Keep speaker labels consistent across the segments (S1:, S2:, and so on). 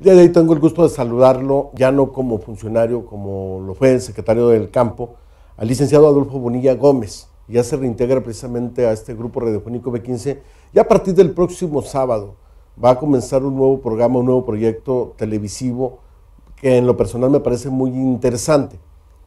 S1: Ya de ahí tengo el gusto de saludarlo, ya no como funcionario, como lo fue el secretario del campo, al licenciado Adolfo Bonilla Gómez. Ya se reintegra precisamente a este grupo radiofónico B15. y a partir del próximo sábado va a comenzar un nuevo programa, un nuevo proyecto televisivo que en lo personal me parece muy interesante.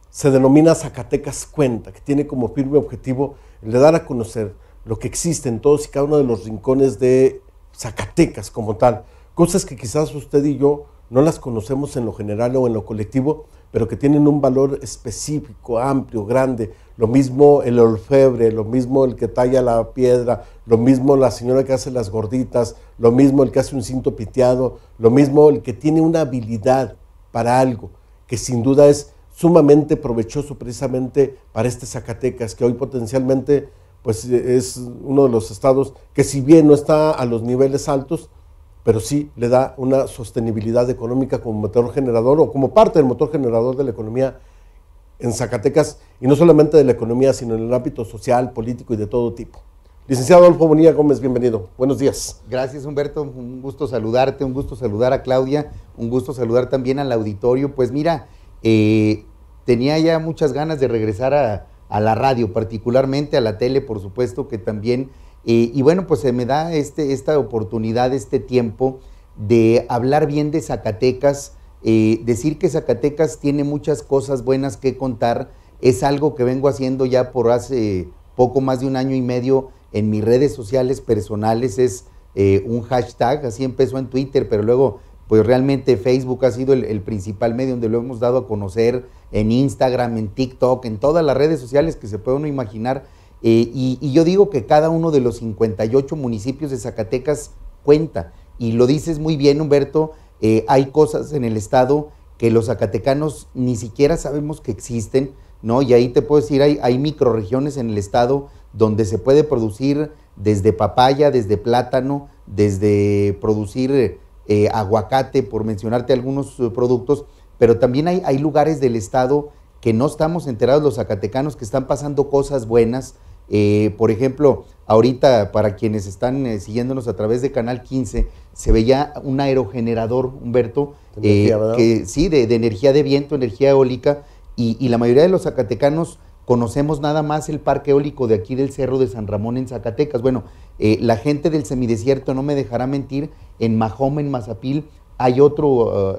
S1: Se denomina Zacatecas Cuenta, que tiene como firme objetivo el de dar a conocer lo que existe en todos y cada uno de los rincones de Zacatecas como tal cosas que quizás usted y yo no las conocemos en lo general o en lo colectivo, pero que tienen un valor específico, amplio, grande. Lo mismo el orfebre, lo mismo el que talla la piedra, lo mismo la señora que hace las gorditas, lo mismo el que hace un cinto piteado, lo mismo el que tiene una habilidad para algo, que sin duda es sumamente provechoso precisamente para este Zacatecas, que hoy potencialmente pues, es uno de los estados que si bien no está a los niveles altos, pero sí le da una sostenibilidad económica como motor generador o como parte del motor generador de la economía en Zacatecas, y no solamente de la economía, sino
S2: en el ámbito social, político y de todo tipo. Licenciado Adolfo Bonilla Gómez, bienvenido. Buenos días. Gracias, Humberto. Un gusto saludarte, un gusto saludar a Claudia, un gusto saludar también al auditorio. Pues mira, eh, tenía ya muchas ganas de regresar a la radio, particularmente a la tele, por supuesto, que también y bueno, pues se me da este, esta oportunidad, este tiempo de hablar bien de Zacatecas, eh, decir que Zacatecas tiene muchas cosas buenas que contar, es algo que vengo haciendo ya por hace poco más de un año y medio en mis redes sociales personales, es eh, un hashtag, así empezó en Twitter, pero luego pues realmente Facebook ha sido el, el, principal medio donde lo hemos dado a conocer en Instagram, en TikTok, en todas las redes sociales que se puede uno imaginar. Eh, y, yo digo que cada uno de los 58 municipios de Zacatecas cuenta. Y lo dices muy bien, Humberto, eh, hay cosas en el Estado que los zacatecanos ni siquiera sabemos que existen, ¿no? Y ahí te puedo decir, hay, hay microregiones en el Estado donde se puede producir desde papaya, desde plátano, desde producir eh, aguacate, por mencionarte algunos productos, pero también hay lugares del Estado que no estamos enterados los zacatecanos que están pasando cosas buenas, eh, por ejemplo, ahorita para quienes están eh, siguiéndonos a través de Canal 15, se veía un aerogenerador, Humberto, eh, que sí, de, energía de viento, energía eólica, y, la mayoría de los zacatecanos conocemos nada más el parque eólico de aquí del Cerro de San Ramón en Zacatecas. Bueno, la gente del semidesierto no me dejará mentir, en Mahoma, en Mazapil, hay otro uh,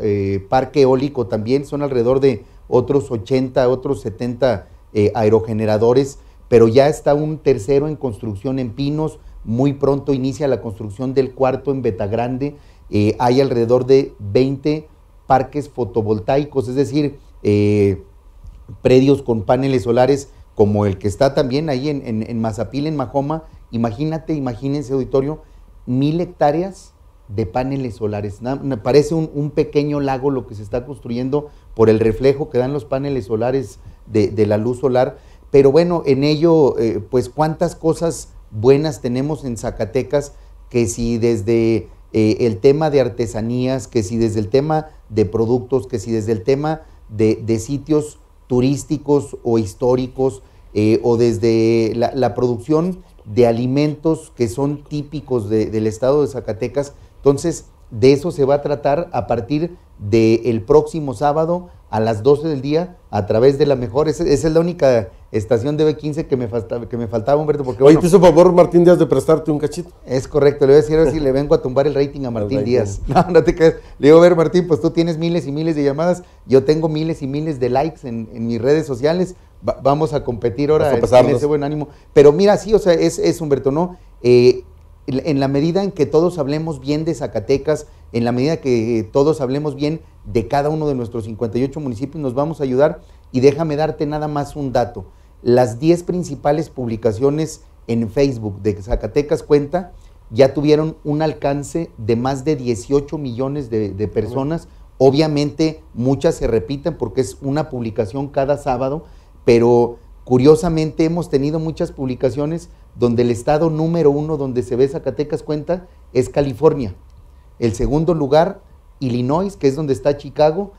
S2: parque eólico también, son alrededor de otros 80, otros 70 aerogeneradores pero ya está un tercero en construcción en Pinos, muy pronto inicia la construcción del cuarto en Betagrande, eh, hay alrededor de 20 parques fotovoltaicos, es decir, eh, predios con paneles solares como el que está también ahí en, en Mazapil, en Majoma. Imagínate, imagínense auditorio, mil hectáreas de paneles solares. Me Parece un, pequeño lago lo que se está construyendo por el reflejo que dan los paneles solares de la luz solar. Pero bueno, en ello, eh, pues cuántas cosas buenas tenemos en Zacatecas que si desde eh, el tema de artesanías, que si desde el tema de productos, que si desde el tema de, sitios turísticos o históricos, eh, o desde la, producción de alimentos que son típicos del estado de Zacatecas. Entonces, de eso se va a tratar a partir del próximo sábado a las 12 del día a través de la mejor. esa es la única estación de B15 que me, faltaba, que me faltaba, Humberto. Porque, Oye, te hizo favor Martín Díaz de prestarte un cachito. Es correcto, le voy a decir, a ver si le vengo a tumbar el rating a Martín Díaz. No, no te creas. Le digo, a ver, Martín, pues tú tienes miles y miles de llamadas, yo tengo miles y miles de likes en, mis redes sociales, vamos a competir ahora a en ese buen ánimo. Pero mira, sí, o sea, es, es Humberto, ¿no? Eh, en la medida en que todos hablemos bien de Zacatecas, en la medida que eh, todos hablemos bien de cada uno de nuestros 58 municipios, nos vamos a ayudar. Y déjame darte nada más un dato las 10 principales publicaciones en Facebook de Zacatecas Cuenta ya tuvieron un alcance de más de 18 millones de, de personas. Obviamente muchas se repiten porque es una publicación cada sábado, pero curiosamente hemos tenido muchas publicaciones donde el estado número uno donde se ve Zacatecas Cuenta es California. El segundo lugar, Illinois, que es donde está Chicago.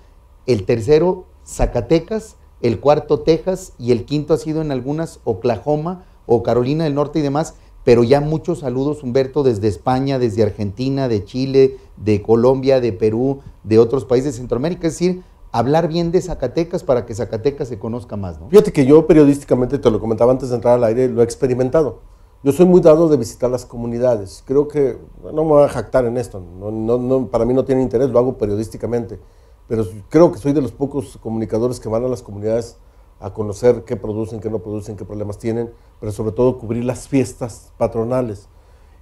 S2: El tercero, Zacatecas el cuarto Texas y el quinto ha sido en algunas Oklahoma o Carolina del Norte y demás, pero ya muchos saludos, Humberto, desde España, desde Argentina, de Chile, de Colombia, de Perú, de otros países de Centroamérica. Es decir, hablar bien de Zacatecas para que Zacatecas se conozca más, ¿no?
S1: Fíjate que yo periodísticamente, te lo comentaba antes de entrar al aire, lo he experimentado. Yo soy muy dado de visitar las comunidades. Creo que no me voy a jactar en esto. para mí no tiene interés, lo hago periodísticamente pero creo que soy de los pocos comunicadores que van a las comunidades a conocer qué producen, qué no producen, qué problemas tienen, pero sobre todo cubrir las fiestas patronales.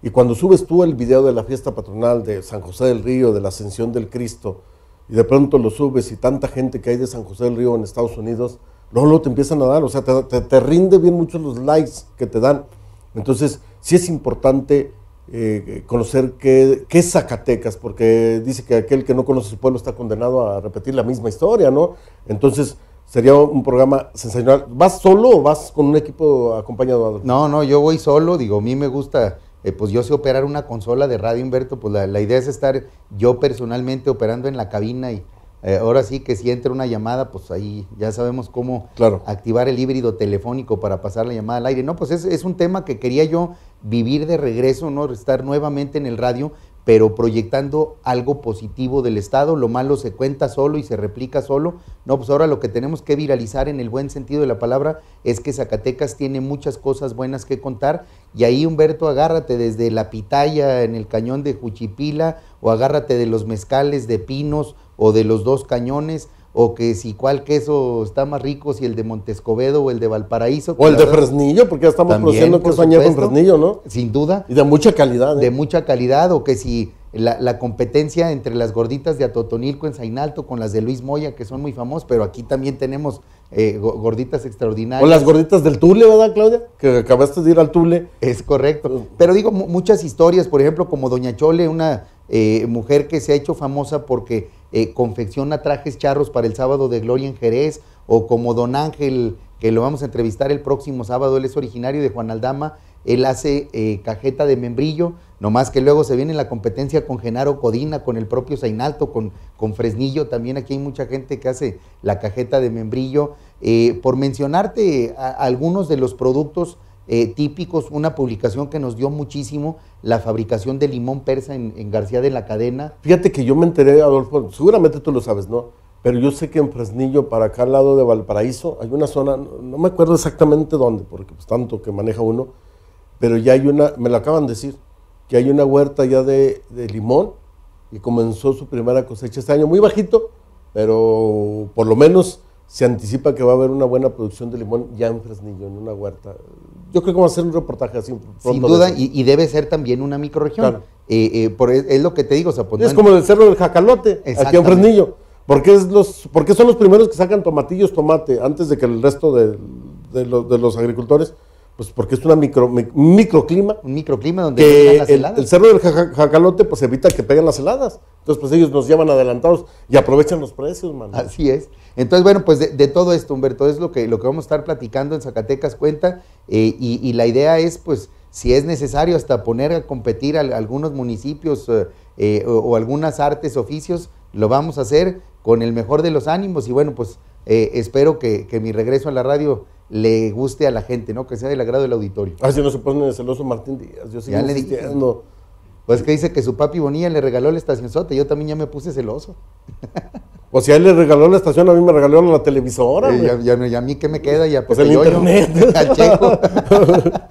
S1: Y cuando subes tú el video de la fiesta patronal de San José del Río, de la Ascensión del Cristo, y de pronto lo subes y tanta gente que hay de San José del Río en Estados Unidos, no lo te empiezan a dar, o sea, te, rinde bien mucho los likes que te dan. Entonces, sí es importante eh, eh, conocer qué, Zacatecas, porque dice que aquel que no conoce su pueblo está condenado a repetir la misma
S2: historia, ¿no? Entonces, sería un programa sensacional. ¿Vas solo o vas con un equipo acompañado? No, no, yo voy solo, digo, a mí me gusta, eh, pues yo sé operar una consola de radio inverto, pues la, idea es estar yo personalmente operando en la cabina y, eh, ahora sí que si entra una llamada, pues ahí ya sabemos cómo activar el híbrido telefónico para pasar la llamada al aire. No, pues es, es un tema que quería yo vivir de regreso, ¿no? Estar nuevamente en el radio, pero proyectando algo positivo del Estado, lo malo se cuenta solo y se replica solo. No, pues ahora lo que tenemos que viralizar en el buen sentido de la palabra es que Zacatecas tiene muchas cosas buenas que contar y ahí Humberto agárrate desde la pitaya en el cañón de Juchipila o agárrate de los mezcales de Pinos o de los dos cañones o que si cuál queso está más rico, si el de Montescobedo o el de Valparaíso. O el de Fresnillo, porque ya estamos produciendo queso añejo Fresnillo, ¿no? Sin duda. Y de mucha calidad. ¿eh? De mucha calidad, o que si la, competencia entre las gorditas de Atotonilco en Zainalto con las de Luis Moya, que son muy famosas, pero aquí también tenemos eh, gorditas extraordinarias. O las gorditas del Tule, ¿verdad, Claudia? Que acabaste de ir al Tule. Es correcto. Mm. Pero digo, muchas historias, por ejemplo, como Doña Chole, una eh, mujer que se ha hecho famosa porque eh, confecciona trajes charros para el sábado de Gloria en Jerez, o como don Ángel, que lo vamos a entrevistar el próximo sábado, él es originario de Juan Aldama, él hace eh, cajeta de membrillo, nomás que luego se viene la competencia con Genaro Codina, con el propio Zainalto, con, con Fresnillo, también aquí hay mucha gente que hace la cajeta de membrillo. Eh, por mencionarte algunos de los productos eh, típicos, una publicación que nos dio muchísimo, la fabricación de limón persa en, García de la Cadena.
S1: Fíjate que yo me enteré, Adolfo, seguramente tú lo sabes, ¿no? Pero yo sé que en Fresnillo, para acá al lado de Valparaíso, hay una zona, no me acuerdo exactamente dónde, porque pues tanto que maneja uno, pero ya hay una, me lo acaban de decir, que hay una huerta ya de limón y comenzó su primera cosecha este año, muy bajito, pero por lo menos se anticipa que va a haber una buena producción de limón ya en Fresnillo, en una huerta. Yo creo que vamos
S2: a hacer un reportaje así. Sin duda, y, debe ser también una microregión. Eh, eh, es lo que te digo, pues Es como el cerro del jacalote, aquí en Fresnillo. Porque, es los,
S1: porque son los primeros que sacan tomatillos, tomate, antes de que el resto de, de los agricultores. Pues porque es una micro, microclima. Un microclima donde las el, heladas. el cerro del jacalote
S2: pues evita que peguen las heladas. Entonces pues ellos nos llevan adelantados y aprovechan los precios, man. Así es. Entonces bueno, pues de, todo esto, Humberto, es lo que, lo que vamos a estar platicando en Zacatecas Cuenta eh, y, la idea es pues si es necesario hasta poner a competir algunos municipios eh, eh, o, algunas artes, oficios, lo vamos a hacer con el mejor de los ánimos y bueno, pues espero que, mi regreso a la radio le guste a la gente, ¿no? Que sea del agrado del auditorio. Ah, si no se pone celoso Martín Díaz, yo sigo ya le Pues que dice que su papi Bonilla le regaló el estacionzote, yo también ya me puse celoso. O sea, él le regaló la
S1: estación, a mí me regalaron la televisora. y, a, mí qué me queda, y pues el internet.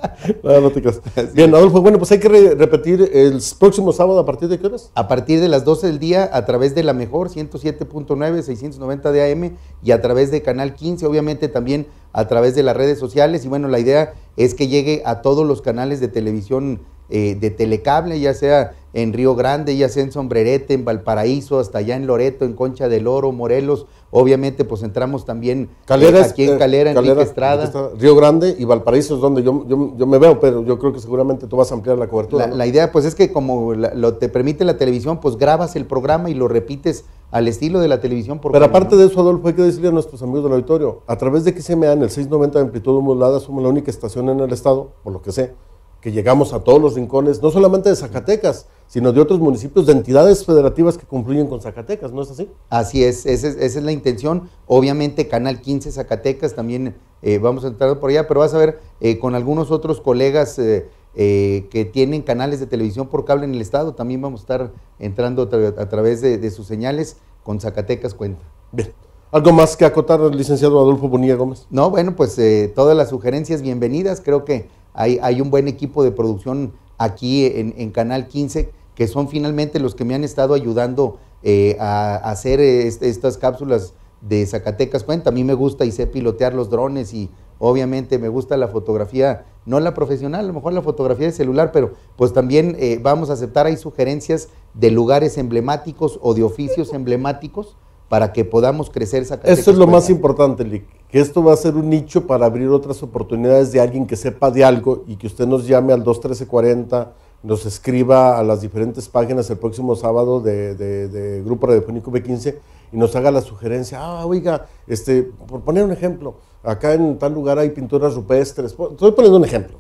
S2: no, no te Bien, Adolfo, bueno, pues hay que repetir el próximo sábado a partir de qué horas? A partir de las 12 del día, a través de la mejor 107.9, 690 de AM y a través de Canal 15, obviamente también a través de las redes sociales. Y bueno, la idea es que llegue a todos los canales de televisión eh, de telecable, ya sea en Río Grande, ya sea en Sombrerete, en Valparaíso, hasta allá en Loreto, en Concha del Oro, Morelos. Obviamente, pues entramos también eh, aquí en eh, Calera, en
S1: Río Grande y Valparaíso
S2: es donde yo, yo, me veo, pero yo creo que seguramente tú vas a ampliar la cobertura. La, idea, pues es que como lo te permite la televisión, pues grabas el programa y lo repites al estilo de la televisión. pero aparte de
S1: eso, Adolfo, hay que decirle a nuestros amigos del auditorio, a través de XMA en el 690 de amplitud modulada, somos la única estación en el estado, por lo que sé, que llegamos a todos los rincones, no solamente de Zacatecas, sino
S2: de otros municipios, de entidades federativas que concluyen con Zacatecas, ¿no es así? Así es, esa es, la intención. Obviamente Canal 15 Zacatecas también eh, vamos a entrar por allá, pero vas a ver eh, con algunos otros colegas eh, que tienen canales de televisión por cable en el estado, también vamos a estar entrando a, través de, sus señales con Zacatecas Cuenta. Bien. ¿Algo más que acotar, licenciado Adolfo Bonilla Gómez? No, bueno, pues todas las sugerencias bienvenidas. Creo que hay, un buen equipo de producción aquí en, Canal 15, que son finalmente los que me han estado ayudando eh, a, hacer este, estas cápsulas de Zacatecas Cuenta. A mí me gusta y sé pilotear los drones y obviamente me gusta la fotografía, no la profesional, a lo mejor la fotografía de celular, pero pues también eh, vamos a aceptar hay sugerencias de lugares emblemáticos o de oficios emblemáticos para que podamos crecer Zacatecas. Eso es lo más
S1: importante, Lick, que esto va a ser un nicho para abrir otras oportunidades de alguien que sepa de algo y que usted nos llame al 21340, nos escriba a las diferentes páginas el próximo sábado de, de Grupo Radiofónico B15 y nos haga la sugerencia, ah, oiga, este, por poner un ejemplo, acá en tal lugar hay pinturas rupestres, estoy poniendo un ejemplo.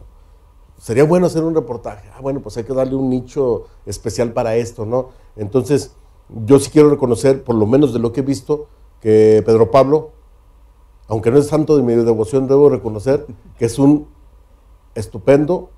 S1: Sería bueno hacer un reportaje. Ah, bueno, pues hay que darle un nicho especial para esto, ¿no? Entonces, yo sí quiero reconocer, por lo menos de lo que he visto, que Pedro Pablo aunque no es santo de mi devoción, debo reconocer que es un estupendo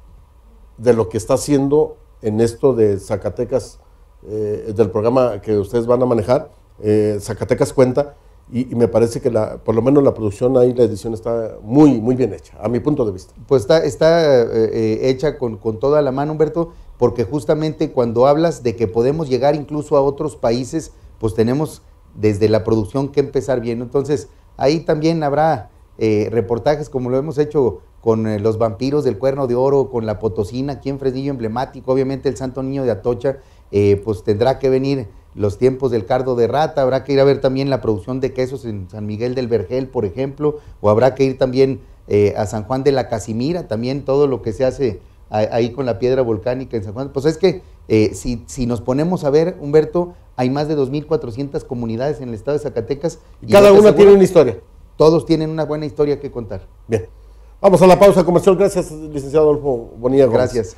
S1: de lo que está haciendo en esto de Zacatecas, eh, del programa que ustedes van a manejar, eh, Zacatecas Cuenta, y, me parece que la, por lo menos la producción ahí, la edición está muy, muy bien hecha, a mi punto de vista.
S2: Pues está, eh, hecha con, con toda la mano, Humberto, porque justamente cuando hablas de que podemos llegar incluso a otros países, pues tenemos desde la producción que empezar bien. Entonces, Ahí también habrá eh, reportajes como lo hemos hecho con eh, los vampiros del cuerno de oro, con la potosina, aquí en Fresnillo emblemático, obviamente el Santo Niño de Atocha, eh, pues tendrá que venir los tiempos del cardo de rata, habrá que ir a ver también la producción de quesos en San Miguel del Vergel, por ejemplo, o habrá que ir también a San Juan de la Casimira, también todo lo que se hace ahí con la piedra volcánica en San Juan. Pues es que si, si nos ponemos a ver, Humberto, hay más de 2.400 comunidades en el estado de Zacatecas. Y cada una tiene una historia. Todos tienen una buena historia que contar. Bien. Vamos a la pausa comercial.
S1: Gracias, licenciado Adolfo Bonilla. Gracias.